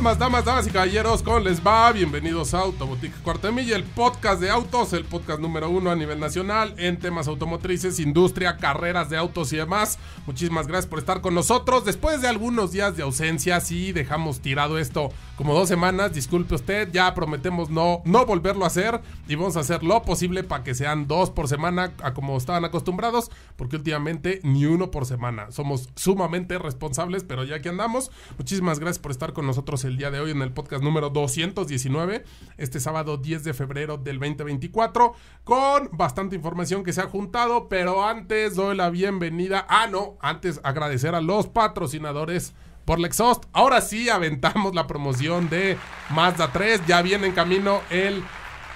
damas, damas, damas y caballeros, ¿cómo les va? Bienvenidos a Autobotica Cuartemilla, el podcast de autos, el podcast número uno a nivel nacional en temas automotrices, industria, carreras de autos y demás. Muchísimas gracias por estar con nosotros. Después de algunos días de ausencia, sí dejamos tirado esto como dos semanas. Disculpe usted, ya prometemos no, no volverlo a hacer y vamos a hacer lo posible para que sean dos por semana como estaban acostumbrados, porque últimamente ni uno por semana. Somos sumamente responsables, pero ya que andamos, muchísimas gracias por estar con nosotros el día de hoy en el podcast número 219, este sábado 10 de febrero del 2024, con bastante información que se ha juntado, pero antes doy la bienvenida, ah no, antes agradecer a los patrocinadores por Exhaust, Ahora sí aventamos la promoción de Mazda 3. Ya viene en camino el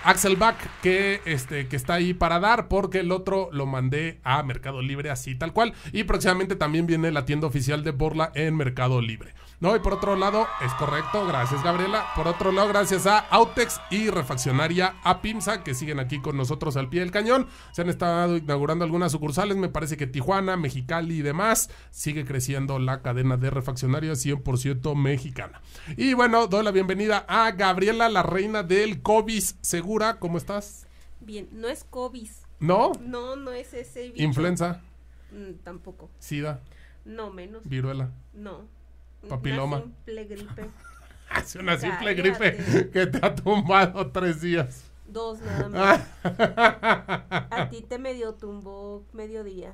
Axelback que, este, que está ahí para dar porque el otro lo mandé a Mercado Libre así tal cual. Y próximamente también viene la tienda oficial de Borla en Mercado Libre. No, y por otro lado, es correcto, gracias Gabriela. Por otro lado, gracias a Autex y Refaccionaria Apimsa, que siguen aquí con nosotros al pie del cañón. Se han estado inaugurando algunas sucursales, me parece que Tijuana, Mexicali y demás. Sigue creciendo la cadena de refaccionaria 100% mexicana. Y bueno, doy la bienvenida a Gabriela, la reina del COVID Segura. ¿Cómo estás? Bien, no es COVID. ¿No? No, no es ese. virus ¿Influenza? Mm, tampoco. ¿Sida? No, menos. ¿Viruela? No papiloma. Una simple gripe. Hace ah, una simple gripe que te ha tumbado tres días. Dos nada más. a ti te medio tumbó mediodía.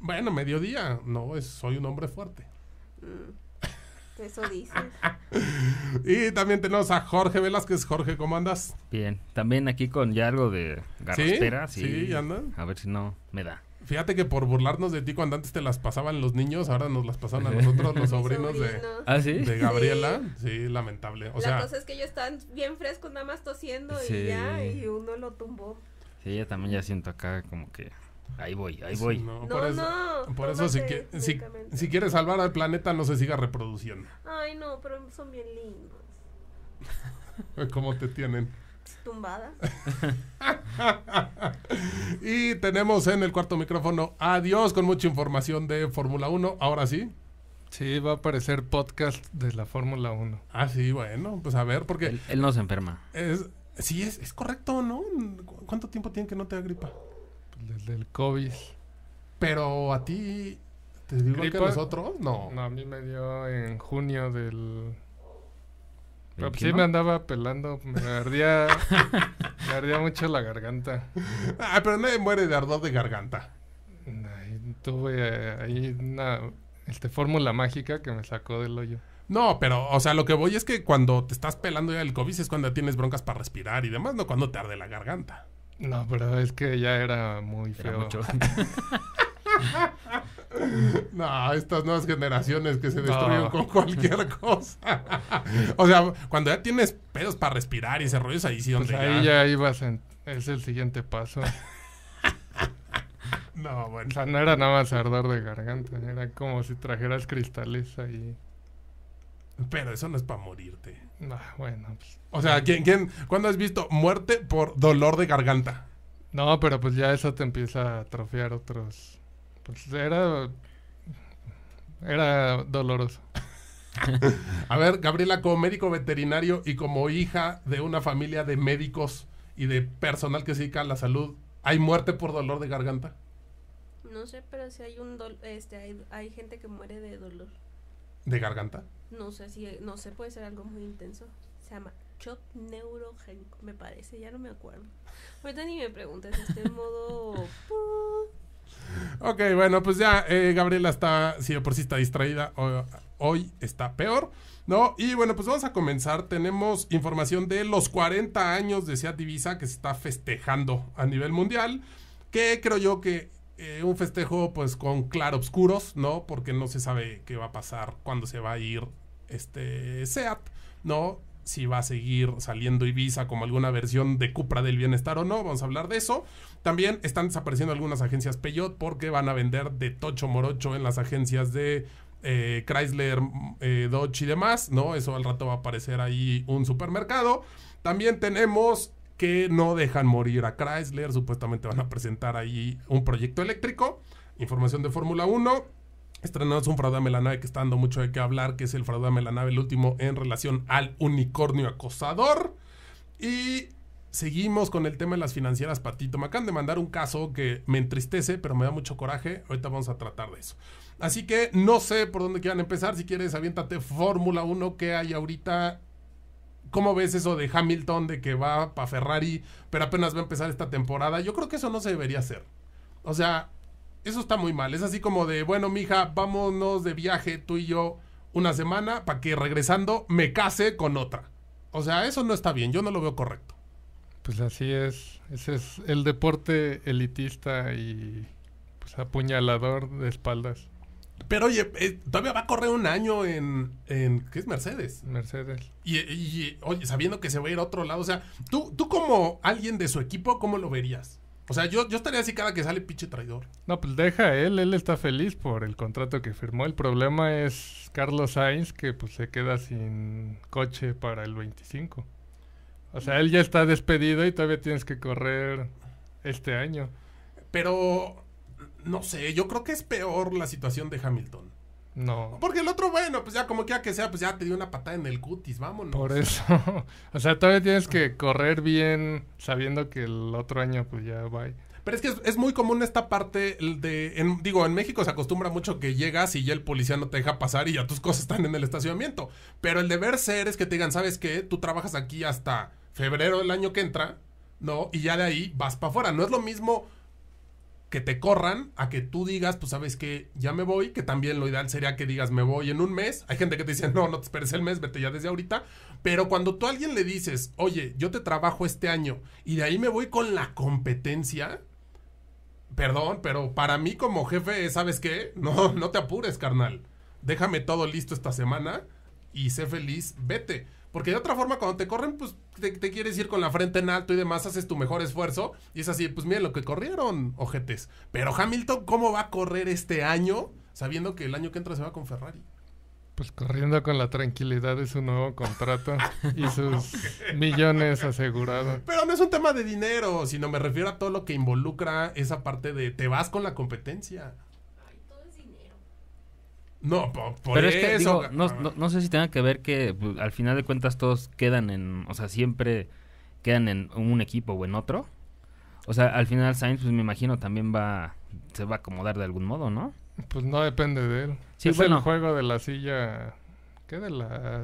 Bueno, mediodía. No, soy un hombre fuerte. Mm, eso dices. y también tenemos a Jorge Velázquez. Jorge, ¿cómo andas? Bien, también aquí con ya algo de garrastera. ¿Sí? Y andan. A ver si no me da. Fíjate que por burlarnos de ti cuando antes te las pasaban los niños, ahora nos las pasan a nosotros los sobrinos de, ¿Ah, sí? de Gabriela. Sí. lamentable. O sea, cosa es que ellos están bien frescos nada más tosiendo y ya, y uno lo tumbó. Sí, yo también ya siento acá como que ahí voy, ahí voy. No, no por eso, por eso si quieres salvar al planeta no se siga reproduciendo. Ay, no, pero son bien lindos. ¿Cómo te tienen? Tumbada. y tenemos en el cuarto micrófono, adiós con mucha información de Fórmula 1, ahora sí. Sí, va a aparecer podcast de la Fórmula 1. Ah, sí, bueno, pues a ver, porque... Él, no se enferma. Es, sí, es, es correcto, ¿no? ¿Cuánto tiempo tiene que no te da gripa? Desde el COVID. Pero a ti, ¿te digo que nosotros? No. No, a mí me dio en junio del pues sí me andaba pelando, me ardía, me ardía mucho la garganta. Ah, pero nadie muere de ardor de garganta. tuve eh, ahí una este, fórmula mágica que me sacó del hoyo. No, pero, o sea, lo que voy es que cuando te estás pelando ya el COVID es cuando tienes broncas para respirar y demás, no cuando te arde la garganta. No, pero es que ya era muy feo. No, estas nuevas generaciones que se destruyen con cualquier cosa. o sea, cuando ya tienes pedos para respirar y ese rollo es ahí sí donde pues ahí ya, ibas en, es el siguiente paso. no, bueno. O sea, no era nada más ardor de garganta, era como si trajeras cristales ahí. Pero eso no es para morirte. bueno. Pues. O sea, ¿quién, cuándo has visto muerte por dolor de garganta? No, pero pues ya eso te empieza a atrofiar otros pues, era. Era doloroso. a ver, Gabriela, como médico veterinario y como hija de una familia de médicos y de personal que se dedica a la salud, ¿hay muerte por dolor de garganta? No sé, pero si hay un dolor este, hay, hay, gente que muere de dolor. ¿De garganta? No sé si, no sé, puede ser algo muy intenso. Se llama shock neurogénico, me parece, ya no me acuerdo. Ahorita ni me preguntes, este modo ok, bueno, pues ya eh, Gabriela está, si de por si está distraída, hoy está peor. ¿no? Y bueno, pues vamos a comenzar. Tenemos información de los 40 años de Seat Divisa que se está festejando a nivel mundial, que creo yo que eh, un festejo pues con claroscuros, ¿no? Porque no se sabe qué va a pasar cuando se va a ir este Seat, ¿no? si va a seguir saliendo Ibiza como alguna versión de Cupra del bienestar o no, vamos a hablar de eso. También están desapareciendo algunas agencias Peugeot porque van a vender de tocho morocho en las agencias de eh, Chrysler, mm, eh, Dodge y demás, ¿no? Eso al rato va a aparecer ahí un supermercado. También tenemos que no dejan morir a Chrysler, supuestamente van a presentar ahí un proyecto eléctrico, información de Fórmula 1. Estrenamos un fraude la nave que está dando mucho de qué hablar, que es el fraude la nave, el último en relación al unicornio acosador. Y seguimos con el tema de las financieras, Patito. Me acaban de mandar un caso que me entristece, pero me da mucho coraje. Ahorita vamos a tratar de eso. Así que no sé por dónde quieran empezar. Si quieres, aviéntate Fórmula 1 que hay ahorita. ¿Cómo ves eso de Hamilton, de que va para Ferrari, pero apenas va a empezar esta temporada? Yo creo que eso no se debería hacer. O sea, eso está muy mal. Es así como de, bueno, mija, vámonos de viaje tú y yo una semana para que regresando me case con otra. O sea, eso no está bien. Yo no lo veo correcto. Pues así es. Ese es el deporte elitista y pues apuñalador de espaldas. Pero oye, eh, todavía va a correr un año en, en ¿qué es Mercedes? Mercedes. Y, oye, sabiendo que se va a ir a otro lado, o sea, tú, tú como alguien de su equipo, ¿cómo lo verías? O sea, yo, yo estaría así cada que sale pinche traidor. No, pues deja él, él está feliz por el contrato que firmó. El problema es Carlos Sainz, que pues, se queda sin coche para el 25. O sea, él ya está despedido y todavía tienes que correr este año. Pero, no sé, yo creo que es peor la situación de Hamilton. No. Porque el otro, bueno, pues ya como quiera que sea, pues ya te dio una patada en el cutis, vámonos. Por eso. o sea, todavía tienes que correr bien sabiendo que el otro año, pues ya va. Pero es que es, muy común esta parte de, en, digo, en México se acostumbra mucho que llegas y ya el policía no te deja pasar y ya tus cosas están en el estacionamiento. Pero el deber ser es que te digan, ¿sabes qué? Tú trabajas aquí hasta febrero del año que entra, ¿no? Y ya de ahí vas para afuera. No es lo mismo que te corran a que tú digas, pues sabes que ya me voy, que también lo ideal sería que digas me voy en un mes. Hay gente que te dice, no, no te esperes el mes, vete ya desde ahorita. Pero cuando tú a alguien le dices, oye, yo te trabajo este año y de ahí me voy con la competencia, perdón, pero para mí como jefe, ¿sabes qué? No, no te apures, carnal. Déjame todo listo esta semana y sé feliz, vete. Porque de otra forma, cuando te corren, pues te, quieres ir con la frente en alto y demás, haces tu mejor esfuerzo. Y es así, pues miren lo que corrieron, ojetes. Pero Hamilton, ¿cómo va a correr este año sabiendo que el año que entra se va con Ferrari? Pues corriendo con la tranquilidad de su nuevo contrato y sus millones asegurados. Pero no es un tema de dinero, sino me refiero a todo lo que involucra esa parte de te vas con la competencia. No, por, Pero es que, eso. no, no, sé si tenga que ver que pues, al final de cuentas todos quedan en, o sea, siempre quedan en un equipo o en otro. O sea, al final Sainz, pues me imagino también va, se va a acomodar de algún modo, ¿no? Pues no depende de él. es el juego de la silla, ¿qué de la?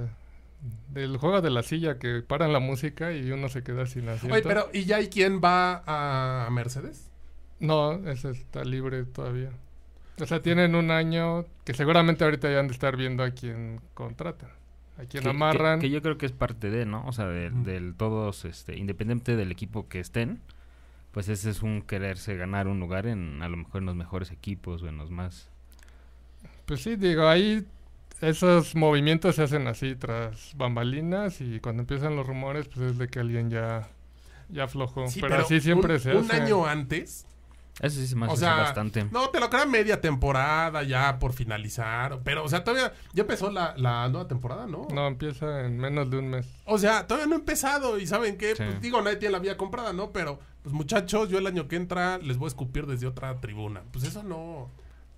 Del juego de la silla que paran la música y uno se queda sin asiento. Oye, pero ¿y ya hay quien va a Mercedes? No, ese está libre todavía. O sea, tienen un año que seguramente ahorita ya han de estar viendo a quién contratan, a quién amarran. Que, yo creo que es parte de, ¿no? O sea, de, del todos, este, independiente del equipo que estén, pues ese es un quererse ganar un lugar en, a lo mejor en los mejores equipos o en los más. Pues sí, digo, ahí esos movimientos se hacen así tras bambalinas y cuando empiezan los rumores, pues es de que alguien ya, ya aflojó. pero, así siempre es se Un año antes eso sí se me o sea, bastante. No, te lo crean media temporada ya por finalizar. Pero, o sea, todavía. Ya empezó la, nueva temporada, ¿no? No, empieza en menos de un mes. O sea, todavía no ha empezado. Y saben qué? Pues digo, nadie tiene la vía comprada, ¿no? Pero, pues muchachos, yo el año que entra les voy a escupir desde otra tribuna. Pues eso no.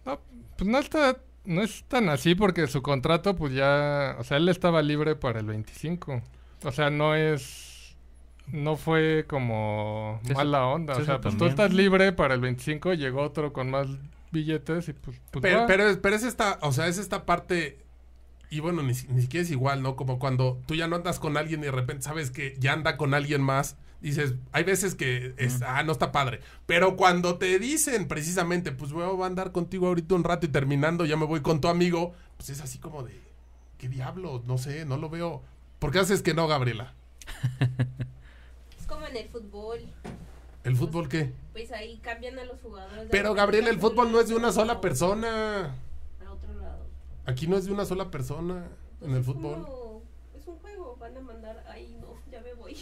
No, pues no está. No es tan así porque su contrato, pues ya. O sea, él estaba libre para el 25. O sea, no es no fue como mala onda. O sea, pues tú estás libre para el 25, llegó otro con más billetes y pues... pues pero, pero, es esta, o sea, es esta parte... Y bueno, ni, siquiera es igual, ¿no? Como cuando tú ya no andas con alguien y de repente sabes que ya anda con alguien más dices, hay veces que ah, no está padre. Pero cuando te dicen precisamente, pues voy a andar contigo ahorita un rato y terminando ya me voy con tu amigo, pues es así como de, ¿qué diablo? No sé, no lo veo. ¿Por qué haces que no, Gabriela? como en el fútbol. ¿El pues, fútbol qué? Pues ahí cambian a los jugadores. Pero Gabriel, el fútbol no es de una sola persona. A otro lado. Aquí no es de una sola persona en pues, el fútbol. No, es un juego, van a mandar, ay no, ya me voy.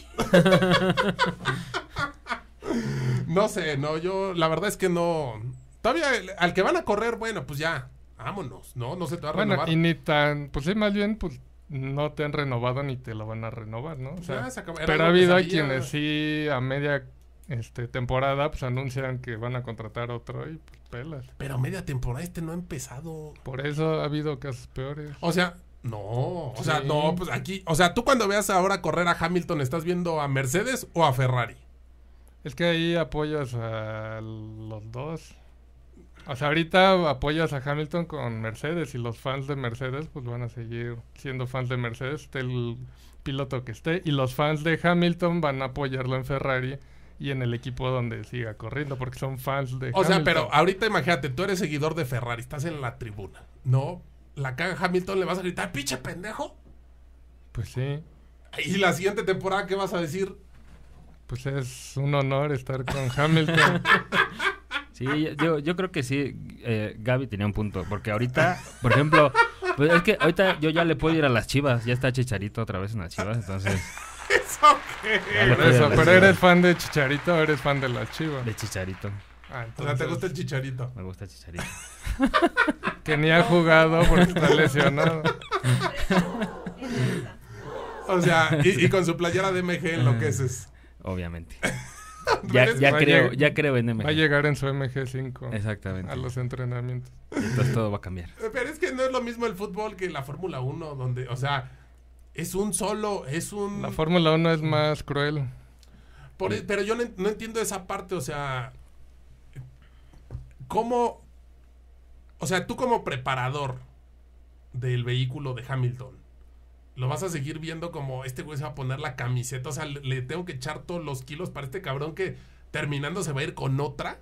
no sé, no, yo la verdad es que no. Todavía al que van a correr, bueno, pues ya, vámonos, ¿no? No se te va a renovar. Bueno, y ni tan, pues sí, más bien, pues no te han renovado ni te lo van a renovar, ¿no? O sea, ah, pero ha habido quienes sí a media este, temporada pues anuncian que van a contratar otro y pues pelas. Pero a media temporada este no ha empezado. Por eso ha habido casos peores. O sea, no, o sea, no, pues aquí, o sea, tú cuando veas ahora correr a Hamilton, ¿estás viendo a Mercedes o a Ferrari? Es que ahí apoyas a los dos. O sea, ahorita apoyas a Hamilton con Mercedes y los fans de Mercedes pues van a seguir siendo fans de Mercedes, esté el piloto que esté, y los fans de Hamilton van a apoyarlo en Ferrari y en el equipo donde siga corriendo, porque son fans de... O sea, pero ahorita imagínate, tú eres seguidor de Ferrari, estás en la tribuna, ¿no? La caga Hamilton, le vas a gritar, pinche pendejo. Pues sí. ¿Y la siguiente temporada qué vas a decir? Pues es un honor estar con Hamilton. Sí, yo, yo creo que sí, eh, Gaby tenía un punto, porque ahorita, por ejemplo, pues, es que ahorita yo ya le puedo ir a las chivas, ya está Chicharito otra vez en las chivas, entonces... ¿Eso Pero, eres fan de Chicharito eres fan de las chivas. De Chicharito. Ah, ¿te gusta el chicharito? Me gusta el chicharito. que ni ha jugado porque está lesionado. o sea, y, y, con su playera de MG enloqueces. Obviamente. ya, creo, ya creo en MG. Va a llegar en su MG5. Exactamente. A los entrenamientos. Entonces todo va a cambiar. Eh, pero es que no es lo mismo el fútbol que la Fórmula 1, donde, o sea, es un solo, es un... La Fórmula 1 es más cruel. E, pero yo no entiendo esa parte, o sea, ¿cómo... O sea, tú como preparador del vehículo de Hamilton, lo vas a seguir viendo como este güey se va a poner la camiseta. O sea, le, tengo que echar todos los kilos para este cabrón que terminando se va a ir con otra.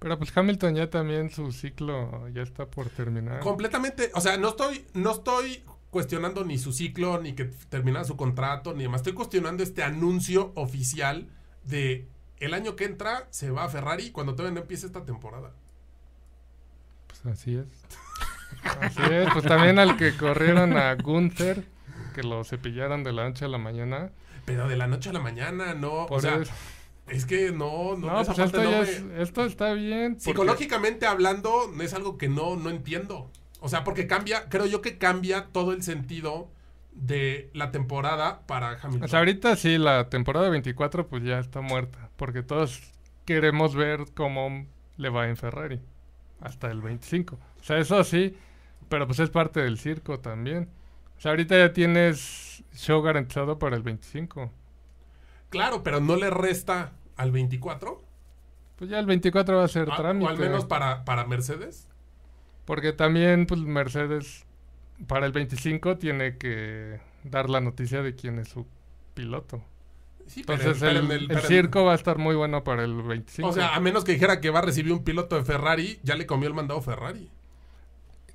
Pero pues Hamilton ya también su ciclo ya está por terminar. Completamente, o sea, no estoy, no estoy cuestionando ni su ciclo, ni que terminara su contrato, ni demás. Estoy cuestionando este anuncio oficial de el año que entra se va a Ferrari cuando todavía no empiece esta temporada. Pues así es. Así es, pues también al que corrieron a Gunther que lo cepillaran de la noche a la mañana. Pero de la noche a la mañana, no. o sea, Es que no, no. no pues esto, esto está bien. Psicológicamente hablando, es algo que no, no entiendo. O sea, porque cambia, creo yo que cambia todo el sentido de la temporada para Hamilton. ahorita sí, la temporada 24 pues ya está muerta, porque todos queremos ver cómo le va en Ferrari hasta el 25. O sea, eso sí, pero pues es parte del circo también. O sea, ahorita ya tienes show garantizado para el 25. Claro, pero no le resta al 24. Pues ya el 24 va a ser trámite. Ah, o al menos para, para Mercedes. Porque también, pues Mercedes para el 25 tiene que dar la noticia de quién es su piloto. Sí, Entonces el, el, el circo va a estar muy bueno para el 25. O sea, a menos que dijera que va a recibir un piloto de Ferrari, ya le comió el mandado Ferrari.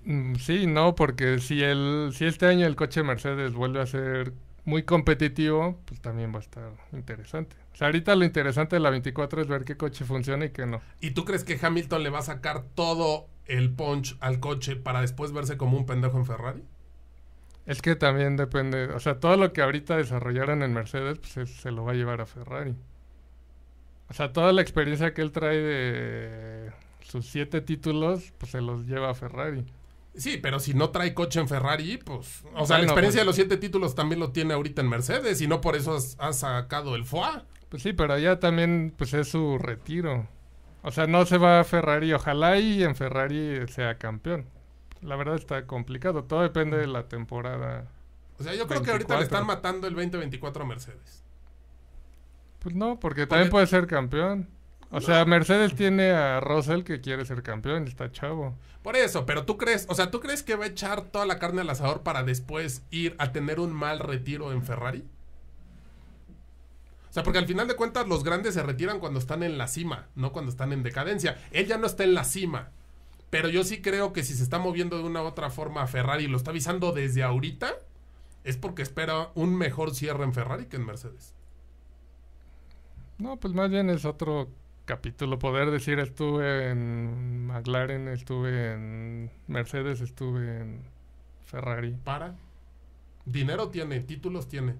Mm, sí, no, porque si, el, si este año el coche Mercedes vuelve a ser muy competitivo, pues también va a estar interesante. O sea, ahorita lo interesante de la 24 es ver qué coche funciona y qué no. ¿Y tú crees que Hamilton le va a sacar todo el punch al coche para después verse como un pendejo en Ferrari? Es que también depende, o sea, todo lo que ahorita desarrollaron en Mercedes pues, se, se lo va a llevar a Ferrari. O sea, toda la experiencia que él trae de sus siete títulos, pues se los lleva a Ferrari. Sí, pero si no trae coche en Ferrari, pues. O sea, la experiencia de pues. los siete títulos también lo tiene ahorita en Mercedes y no por eso ha sacado el FOA. Pues sí, pero allá también pues es su retiro. O sea, no se va a Ferrari, ojalá y en Ferrari sea campeón. La verdad está complicado, todo depende de la temporada. O sea, yo creo que ahorita le están matando el 2024 a Mercedes. Pues no, porque también puede ser campeón. O sea, Mercedes tiene a Russell que quiere ser campeón, está chavo. Por eso, pero tú crees, o sea, ¿tú crees que va a echar toda la carne al asador para después ir a tener un mal retiro en Ferrari? O sea, porque al final de cuentas los grandes se retiran cuando están en la cima, no cuando están en decadencia. Él ya no está en la cima. Pero yo sí creo que si se está moviendo de una u otra forma a Ferrari y lo está avisando desde ahorita, es porque espera un mejor cierre en Ferrari que en Mercedes. No, pues más bien es otro capítulo poder decir estuve en McLaren, estuve en Mercedes, estuve en Ferrari. Para. Dinero tiene, títulos tiene.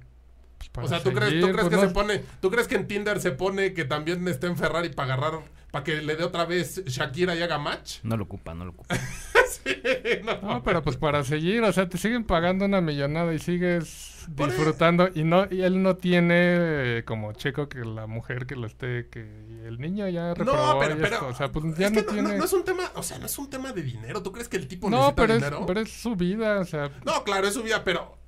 Pues o sea, ¿tú crees, pues que se pone, tú crees que en Tinder se pone que también esté en Ferrari para agarrar, para que le dé otra vez Shakira y haga match? No lo ocupa, no lo ocupa. no. pero pues para seguir, o sea, te siguen pagando una millonada y sigues disfrutando y no y él no tiene eh, como checo que la mujer que lo esté que el niño ya reprobó no pero, pero o sea pues ya no, tiene no, es un tema o sea no es un tema de dinero tú crees que el tipo no necesita dinero? pero es su vida o sea no claro es su vida pero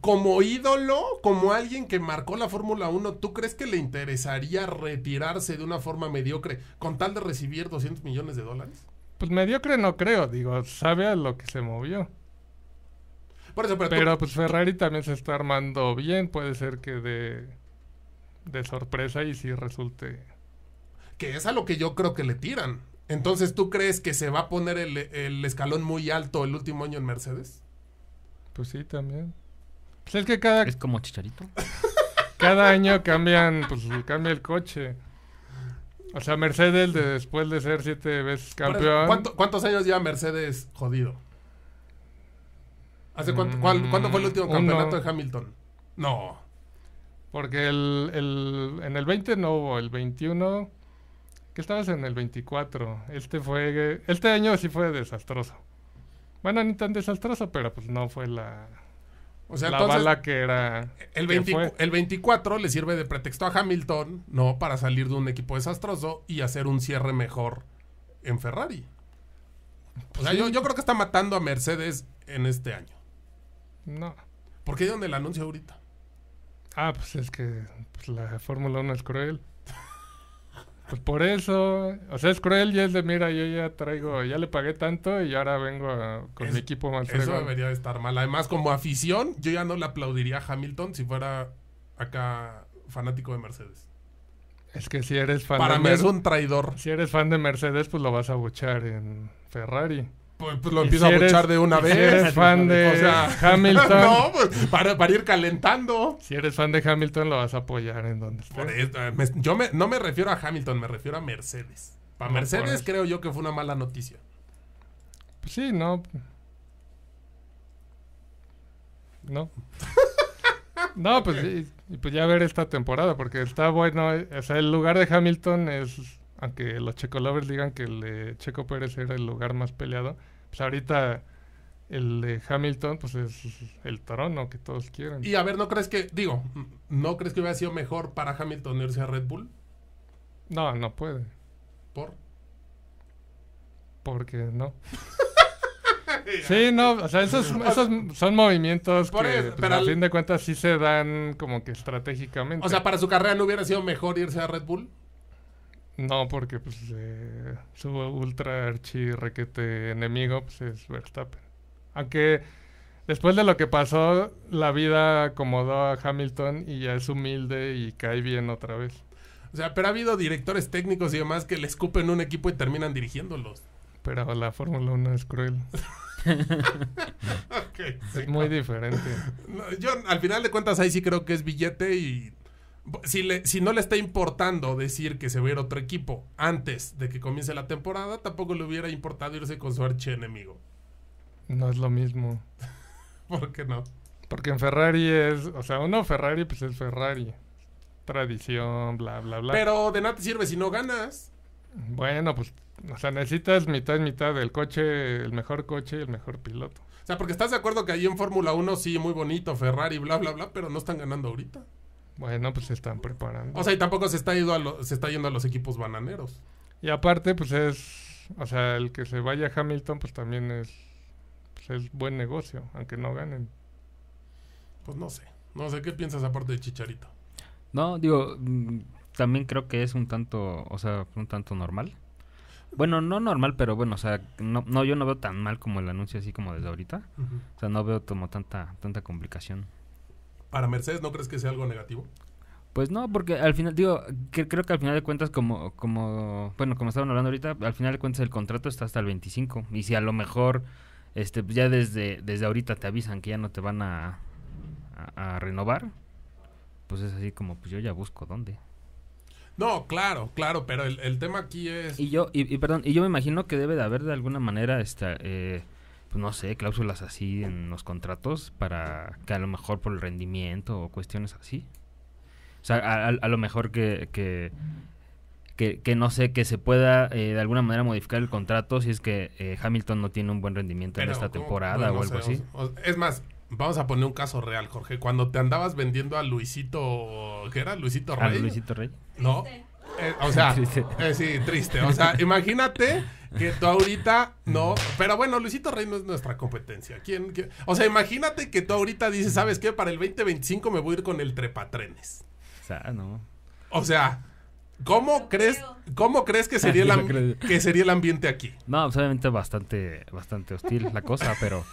como ídolo, como alguien que marcó la Fórmula 1, ¿tú crees que le interesaría retirarse de una forma mediocre con tal de recibir 200 millones de dólares? pues mediocre no creo, digo, sabe a lo que se movió. pero, pues Ferrari también se está armando bien, puede ser que de, de sorpresa y si resulte. Que es a lo que yo creo que le tiran. Entonces, ¿tú crees que se va a poner el, escalón muy alto el último año en Mercedes? Pues sí, también. Pues, es que cada... Es como chicharito. Cada año cambian, pues cambia el coche. O sea, Mercedes, después de ser siete veces campeón. ¿Cuántos años ya Mercedes jodido? ¿Hace cuánto, mm, ¿Cuándo fue el último campeonato de Hamilton? No. Porque el, en el 20 no hubo, el 21. ¿Qué estabas en el 24? Este fue. Este año sí fue desastroso. Bueno, ni tan desastroso, pero pues no fue la o sea, la que era. El, 24 le sirve de pretexto a Hamilton, ¿no? Para salir de un equipo desastroso y hacer un cierre mejor en Ferrari. O sea, yo, creo que está matando a Mercedes en este año. No. ¿Por qué dónde el anuncio ahorita? Ah, pues es que pues, la Fórmula 1 es cruel. Pues por eso, o sea, es cruel y es de, mira, yo ya traigo, ya le pagué tanto y ahora vengo con el mi equipo más Eso debería debería estar mal. Además, como afición, yo ya no le aplaudiría a Hamilton si fuera acá fanático de Mercedes. Es que si eres fan Para de mí es un traidor. Si eres fan de Mercedes, pues lo vas a buchar en Ferrari. Pues, pues, lo empiezo a luchar de una vez. Si eres fan de Hamilton. Pues, para, ir calentando. Si eres fan de Hamilton, lo vas a apoyar en donde eh, yo no me refiero a Hamilton, me refiero a Mercedes. Para Mercedes creo yo que fue una mala noticia. Pues sí, no. No. no, pues, pues ya ver esta temporada, porque está bueno. Eh, o el lugar de Hamilton es aunque los Checo Lovers digan que el Checo Pérez era el lugar más peleado, pues, ahorita el de Hamilton, pues es el trono que todos quieren. Y a ver, ¿no crees que, digo, ¿no crees que hubiera sido mejor para Hamilton irse a Red Bull? No, no puede. ¿Por? Porque no. sí, no, o sea, esos, son movimientos que pues, fin de cuentas sí se dan como que estratégicamente. O sea, para su carrera no hubiera sido mejor irse a Red Bull. No, porque pues eh, su ultra archi requete enemigo pues, es Verstappen. Aunque después de lo que pasó, la vida acomodó a Hamilton y ya es humilde y cae bien otra vez. O sea, pero ha habido directores técnicos y demás que le escupen un equipo y terminan dirigiéndolos. Pero la Fórmula 1 es cruel. es muy diferente. yo al final de cuentas ahí sí creo que es billete y si, no le está importando decir que se va a ir otro equipo antes de que comience la temporada, tampoco le hubiera importado irse con su archienemigo. No es lo mismo. ¿Por qué no? Porque en Ferrari es, o sea, uno Ferrari pues es Ferrari. Tradición, bla, bla, bla. Pero de nada te sirve si no ganas. Bueno, pues, o sea, necesitas mitad, mitad del coche, el mejor coche y el mejor piloto. O sea, porque estás de acuerdo que ahí en Fórmula 1 sí, muy bonito, Ferrari, bla, bla, bla, pero no están ganando ahorita. Bueno, pues se están preparando. O sea, y tampoco se está, ido a se está yendo a los equipos bananeros. Y aparte, pues es, o sea, el que se vaya a Hamilton, pues también es, pues es buen negocio, aunque no ganen. Pues no sé, no sé, ¿qué piensas aparte de Chicharito? No, digo, mm, también creo que es un tanto, o sea, un tanto normal. Bueno, no normal, pero bueno, o sea, no, no yo no veo tan mal como el anuncio así como desde ahorita. O sea, no veo como tanta, tanta complicación para Mercedes, ¿no crees que sea algo negativo? Pues no, porque al final, digo, que, creo que al final de cuentas, como, como, bueno, como estaban hablando ahorita, al final de cuentas el contrato está hasta el 25. Y si a lo mejor, este, pues ya desde, desde ahorita te avisan que ya no te van a, renovar, pues es así como, pues yo ya busco dónde. No, claro, claro, pero el, tema aquí es... Y yo, perdón, y yo me imagino que debe de haber de alguna manera, esta, eh, pues, no sé, cláusulas así en los contratos para que a lo mejor por el rendimiento o cuestiones así. O sea, a, lo mejor que, que, que, no sé, que se pueda eh, de alguna manera modificar el contrato si es que eh, Hamilton no tiene un buen rendimiento en esta temporada o algo así. es más, vamos a poner un caso real, Jorge. Cuando te andabas vendiendo a Luisito, ¿qué era? Luisito Rey. ¿A Luisito Rey. No. Eh, o sea, eh, sí, triste. O sea, imagínate que tú ahorita no. Pero bueno, Luisito Rey no es nuestra competencia. ¿Quién, O sea, imagínate que tú ahorita dices, ¿sabes qué? Para el 2025 me voy a ir con el trepatrenes. O sea, no. O sea. ¿Cómo crees, ¿Cómo crees que sería, el que sería el ambiente aquí? No, pues, obviamente bastante, bastante hostil la cosa, pero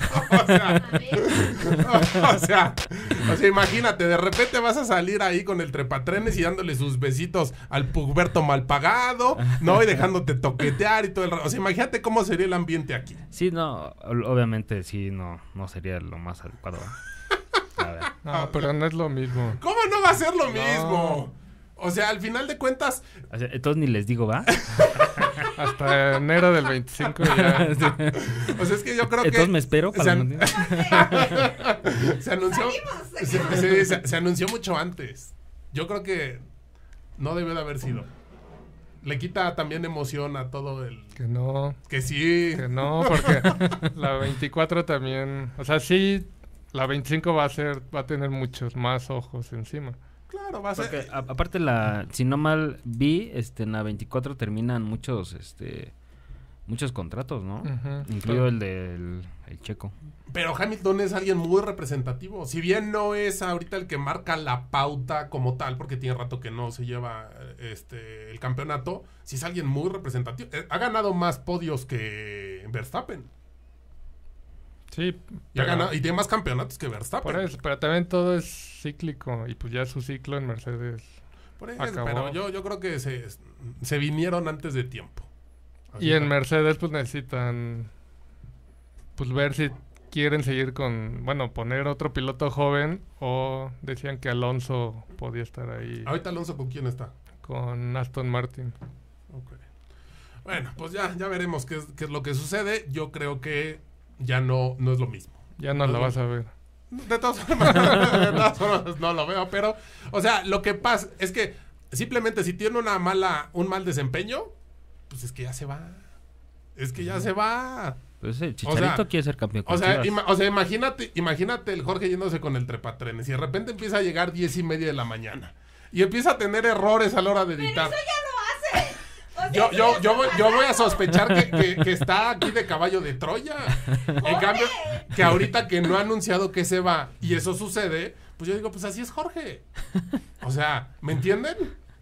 o, sea, o, sea, o sea, imagínate, de repente vas a salir ahí con el trepatrenes y dándole sus besitos al puberto mal pagado, ¿no? Y dejándote toquetear y todo el rato. O sea, imagínate cómo sería el ambiente aquí. Sí, no, obviamente sí, no, no sería lo más adecuado. No, pero no es lo mismo. ¿Cómo no va a ser lo mismo? O sea, al final de cuentas. entonces ni les digo, ¿va? Hasta enero del 25 ya. O sea, es que yo creo que. Entonces me espero para se, se anunció. se, anunció mucho antes. Yo creo que no debió de haber sido le quita también emoción a todo el... Que no. Que sí. Que no, porque la 24 también... O sea, sí, la 25 va a ser, va a tener muchos más ojos encima. Claro, va a ser. Eh, aparte, la, si no mal vi, este, en la 24 terminan muchos, este, muchos contratos, ¿no? Incluido el del checo. Pero Hamilton es alguien muy representativo. Si bien no es ahorita el que marca la pauta como tal, porque tiene rato que no se lleva este, el campeonato, Si es alguien muy representativo. Eh, ha ganado más podios que Verstappen. Sí. Y, y tiene más campeonatos que Verstappen. pero también todo es cíclico y pues ya su ciclo en Mercedes. acabó. pero yo, creo que se, vinieron antes de tiempo. y en Mercedes pues necesitan pues ver si quieren seguir con, bueno, poner otro piloto joven o decían que Alonso podía estar ahí. Ahorita Alonso con quién está? Con Aston Martin. Bueno, pues ya, ya veremos qué es, qué es lo que sucede. Yo creo que ya no, no es lo mismo. Ya no, lo vas a ver. De todas, formas, no lo veo, pero, o sea, lo que pasa es que simplemente si tiene una mala, un mal desempeño, pues es que ya se va. Es que ya se va. Pues el Chicharito quiere ser campeón. O sea, imagínate, imagínate el Jorge yéndose con el trepatrenes y de repente empieza a llegar diez y media de la mañana y empieza a tener errores a la hora de editar. Pues yo, yo, yo, voy, yo voy a sospechar que, está aquí de caballo de Troya. En cambio, que ahorita que no ha anunciado que se va y eso sucede, pues yo digo, pues así es Jorge. O sea, ¿me entienden?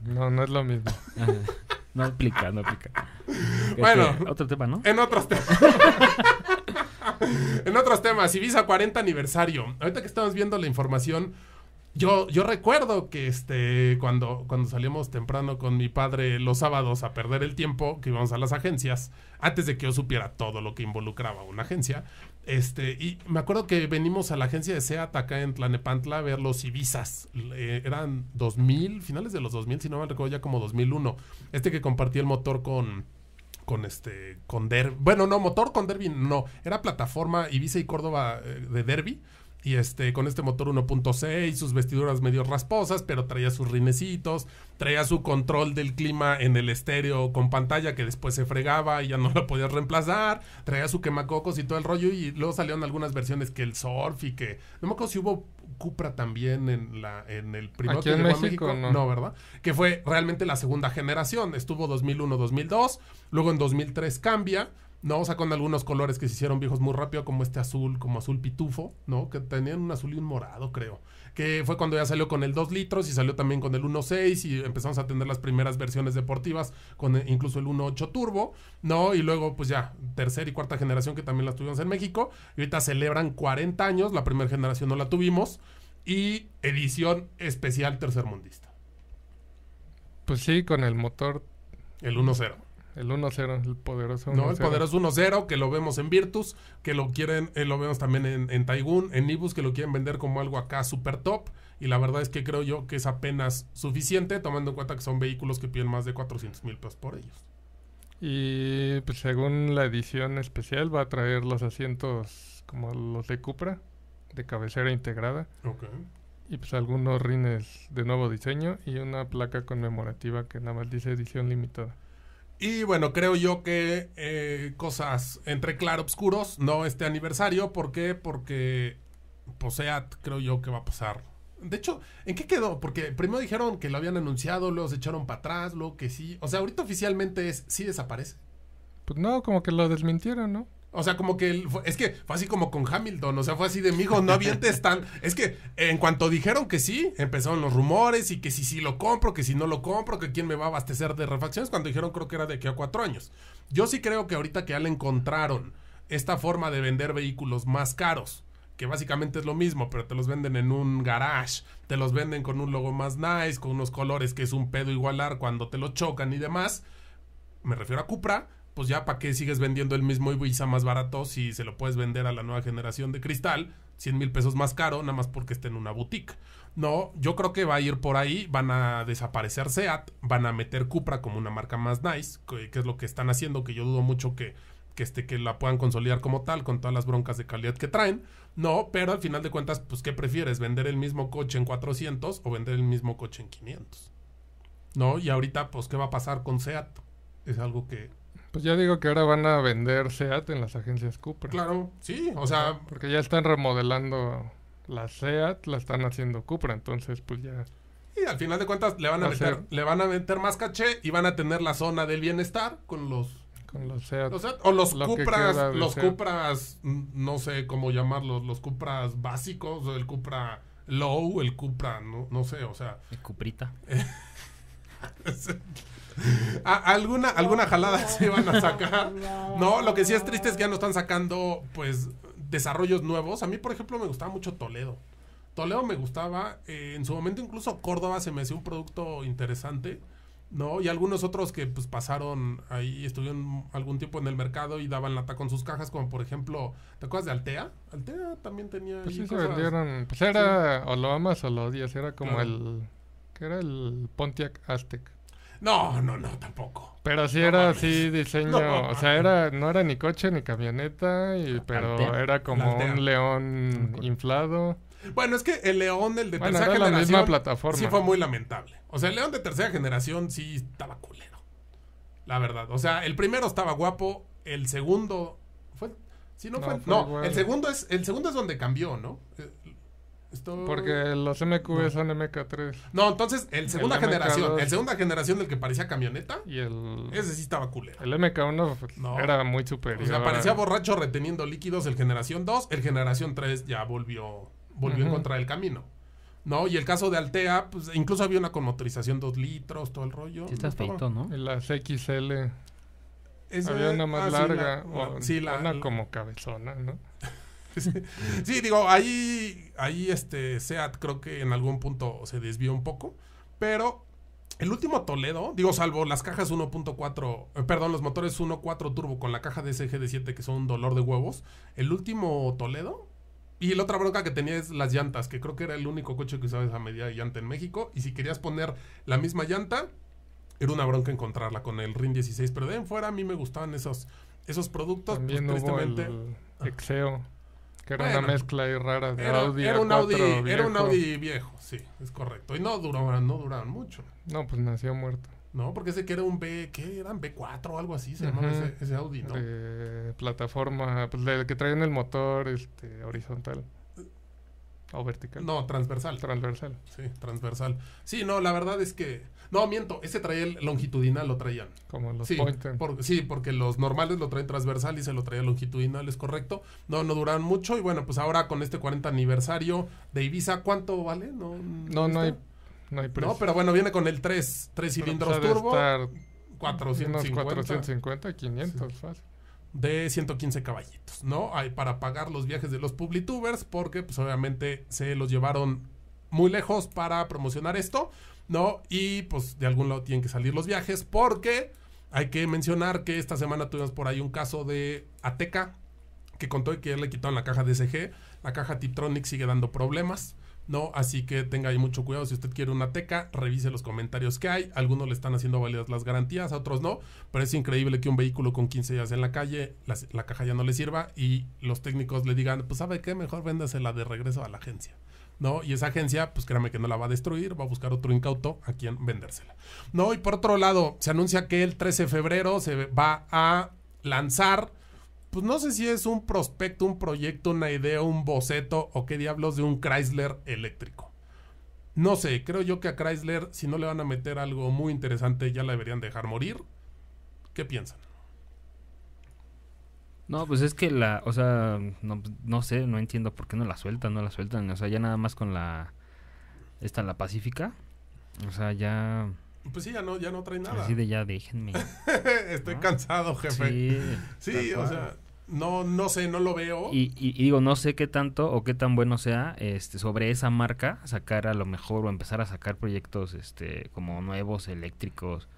No, no es lo mismo. No aplica, no aplica. Este, bueno, otro tema, ¿no? En otros temas. en otros temas, Ibiza 40 aniversario. Ahorita que estamos viendo la información yo, yo recuerdo que este, cuando, cuando salíamos temprano con mi padre los sábados a perder el tiempo, que íbamos a las agencias, antes de que yo supiera todo lo que involucraba una agencia, este, y me acuerdo que venimos a la agencia de SEAT acá en Tlanepantla a ver los Ibizas. eran 2000, finales de los 2000, si no me recuerdo, ya como 2001. Este que compartía el motor con, con este con Derby. Bueno, no, motor con Derby no. Era plataforma Ibiza y Córdoba eh, de Derby y este, con este motor 1.6, sus vestiduras medio rasposas, pero traía sus rinecitos, traía su control del clima en el estéreo con pantalla que después se fregaba y ya no la podía reemplazar, traía su quemacocos y todo el rollo, y luego salieron algunas versiones que el surf y que, no me acuerdo si hubo Cupra también en, la, en el primero que llegó México, no. no. ¿verdad? Que fue realmente la segunda generación, estuvo 2001-2002, luego en 2003 cambia, ¿no? O con algunos colores que se hicieron viejos muy rápido, como este azul, como azul pitufo, ¿no? Que tenían un azul y un morado, creo. Que fue cuando ya salió con el 2 litros y salió también con el 1.6 y empezamos a tener las primeras versiones deportivas con eh, incluso el 1.8 turbo, ¿no? Y luego, pues ya, tercera y cuarta generación que también las tuvimos en México. Y ahorita celebran 40 años, la primera generación no la tuvimos. Y edición especial tercermundista. Pues sí, con el motor. El 1.0. El 1-0, el poderoso 1-0. No, el poderoso 1-0, que lo vemos en Virtus, que lo quieren, eh, lo vemos también en, en en Ibus, que lo quieren vender como algo acá super top. Y la verdad es que creo yo que es apenas suficiente, tomando en cuenta que son vehículos que piden más de 400 mil pesos por ellos. Y pues según la edición especial va a traer los asientos como los de Cupra, de cabecera integrada. Ok. Y pues algunos rines de nuevo diseño y una placa conmemorativa que nada más dice edición limitada. Y bueno, creo yo que eh, cosas entre claroscuros, no este aniversario. ¿Por qué? Porque Poseat pues, creo yo que va a pasar. De hecho, ¿en qué quedó? Porque primero dijeron que lo habían anunciado, luego se echaron para atrás, luego que sí. O sea, ahorita oficialmente es, sí desaparece. Pues no, como que lo desmintieron, ¿no? O sea, como que es que fue así como con Hamilton, o sea, fue así de mijo, no avientes tan. Es que en cuanto dijeron que sí, empezaron los rumores y que si sí lo compro, que si no lo compro, que quién me va a abastecer de refacciones, cuando dijeron creo que era de aquí a cuatro años. Yo sí creo que ahorita que ya le encontraron esta forma de vender vehículos más caros, que básicamente es lo mismo, pero te los venden en un garage, te los venden con un logo más nice, con unos colores que es un pedo igualar cuando te lo chocan y demás. Me refiero a Cupra pues ya para qué sigues vendiendo el mismo Ibiza más barato si se lo puedes vender a la nueva generación de cristal, 100 mil pesos más caro, nada más porque esté en una boutique. No, yo creo que va a ir por ahí, van a desaparecer SEAT, van a meter Cupra como una marca más nice, que, es lo que están haciendo, que yo dudo mucho que, que, este, que la puedan consolidar como tal, con todas las broncas de calidad que traen. No, pero al final de cuentas, pues ¿qué prefieres? ¿Vender el mismo coche en 400 o vender el mismo coche en 500? No, y ahorita, pues ¿qué va a pasar con SEAT? Es algo que pues ya digo que ahora van a vender SEAT en las agencias Cupra. Claro, sí, o sea... Porque ya están remodelando la SEAT, la están haciendo Cupra, entonces pues ya... Y al final de cuentas le van a, meter, le van a meter más caché y van a tener la zona del bienestar con los... Con los SEAT. O sea, o los Cupras, los Cupras, mm, no sé cómo llamarlos, los Cupras básicos, o el Cupra Low, el Cupra, no, sé, o sea... El Cuprita. alguna, alguna jalada se iban a sacar. No, lo que sí es triste es que ya no están sacando, pues, desarrollos nuevos. A mí, por ejemplo, me gustaba mucho Toledo. Toledo me gustaba. Eh, en su momento, incluso Córdoba se me hacía un producto interesante. ¿no? Y algunos otros que pues pasaron ahí, estuvieron algún tiempo en el mercado y daban lata con sus cajas, como por ejemplo, ¿te acuerdas de Altea? Altea también tenía... Pues vendieron, pues era, o lo amas o lo odias, era como el, que era el Pontiac Aztec. No, no, no, tampoco. Pero sí era así diseño, o sea, era no era ni coche ni camioneta, y, pero era como un león inflado. Bueno, es que el león, el de tercera generación, sí fue muy lamentable. O sea, el león de tercera generación sí estaba culero. La verdad. O sea, el primero estaba guapo, el segundo. ¿Fue? Sí, no, fue. no, el segundo es. El segundo es donde cambió, ¿no? Eh, porque los MQB son MK3. No, entonces, el segunda generación. El segunda generación del que parecía camioneta. Y el... Ese sí estaba culero. El MK1 pues, era muy superior. O sea, parecía borracho reteniendo líquidos el generación 2. El generación 3 ya volvió, volvió en contra del camino. ¿No? Y el caso de Altea, pues, incluso había una con motorización 2 litros, todo el rollo. Sí, está feito, ¿no? Las XL. Había una más ah, larga. Sí, una como cabezona, ¿no? sí, digo, ahí, ahí este, SEAT creo que en algún punto se desvió un poco, pero el último Toledo, digo, salvo las cajas 1.4, eh, perdón, los motores 1.4 turbo con la caja DSG de 7 que son un dolor de huevos, el último Toledo y la otra bronca que tenía es las llantas, que creo que era el único coche que usaba esa medida de llanta en México. Y si querías poner la misma llanta, era una bronca encontrarla con el RIN 16. Pero de en fuera a mí me gustaban esos, esos productos. Pues, tristemente. Exeo era una mezcla ahí rara de Audi. Era un, Audi viejo. era un Audi viejo, sí, es correcto. Y no duraban, no duraban mucho. No, pues nació muerto. No, porque ese que era un B, ¿qué eran? B4 o algo así, se llamaba ese, Audi, ¿no? plataforma, pues el que traían el motor este, horizontal. ¿O vertical? No, transversal. Transversal. Sí, transversal. Sí, no, la verdad es que no, miento, ese traía el longitudinal, lo traían. Como los sí, sí, porque los normales lo traen transversal y se lo traía longitudinal, es correcto. No, no duran mucho y bueno, pues ahora con este 40 aniversario de Ibiza, ¿cuánto vale? No, no, no hay, no hay precio. No, pero bueno, viene con el 3, 3 cilindros pero, pues turbo. Estar 450. 450, 500, fácil de 115 caballitos, ¿no? hay para pagar los viajes de los publitubers, porque pues obviamente se los llevaron muy lejos para promocionar esto. ¿no? Y pues de algún lado tienen que salir los viajes porque hay que mencionar que esta semana tuvimos por ahí un caso de Ateca que contó que le quitaron la caja DSG, la caja Tiptronic sigue dando problemas. ¿no? Así que tenga ahí mucho cuidado. Si usted quiere una Ateca, revise los comentarios que hay. Algunos le están haciendo válidas las garantías, a otros no. Pero es increíble que un vehículo con 15 días en la calle, la, caja ya no le sirva y los técnicos le digan, pues sabe qué, mejor véndasela de regreso a la agencia. ¿no? Y esa agencia, pues créame que no la va a destruir, va a buscar otro incauto a quien vendérsela, ¿no? Y por otro lado, se anuncia que el 13 de febrero se va a lanzar, pues no sé si es un prospecto, un proyecto, una idea, un boceto o qué diablos de un Chrysler eléctrico. No sé, creo yo que a Chrysler, si no le van a meter algo muy interesante, ya la deberían dejar morir. ¿Qué piensan? No, pues es que la, o sea, no, pues, no sé, no entiendo por qué no la sueltan, no la sueltan. O sea, ya nada más con la, esta, la Pacífica. O sea, ya... Pues sí, ya no, ya no trae nada. Así de ya déjenme. Estoy cansado, jefe. Sí, sí o sea, no, no sé, no lo veo. Y, y, digo, no sé qué tanto o qué tan bueno sea este, sobre esa marca sacar a lo mejor o empezar a sacar proyectos este, como nuevos, eléctricos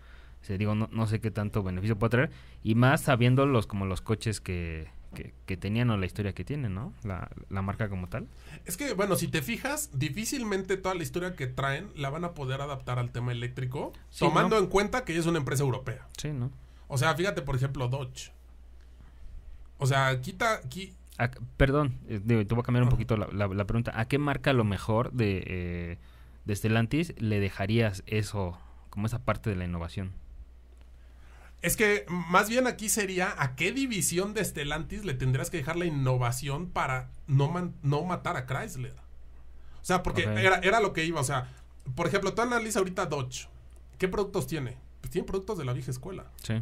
digo, no, sé qué tanto beneficio puede traer. Y más sabiendo como los coches que, tenían o la historia que tienen, ¿no? La, marca como tal. Es que, bueno, si te fijas, difícilmente toda la historia que traen la van a poder adaptar al tema eléctrico, tomando en cuenta que es una empresa europea. Sí, ¿no? O sea, fíjate, por ejemplo, Dodge. O sea, quita... perdón, eh, te voy a cambiar un poquito la, pregunta. ¿A qué marca lo mejor de, eh, de Stellantis le dejarías eso, como esa parte de la innovación? Es que más bien aquí sería a qué división de Stellantis le tendrías que dejar la innovación para no, no matar a Chrysler. O sea, porque era, lo que iba. O sea, por ejemplo, tú analizas ahorita Dodge. ¿Qué productos tiene? Pues tiene productos de la vieja escuela. Sí.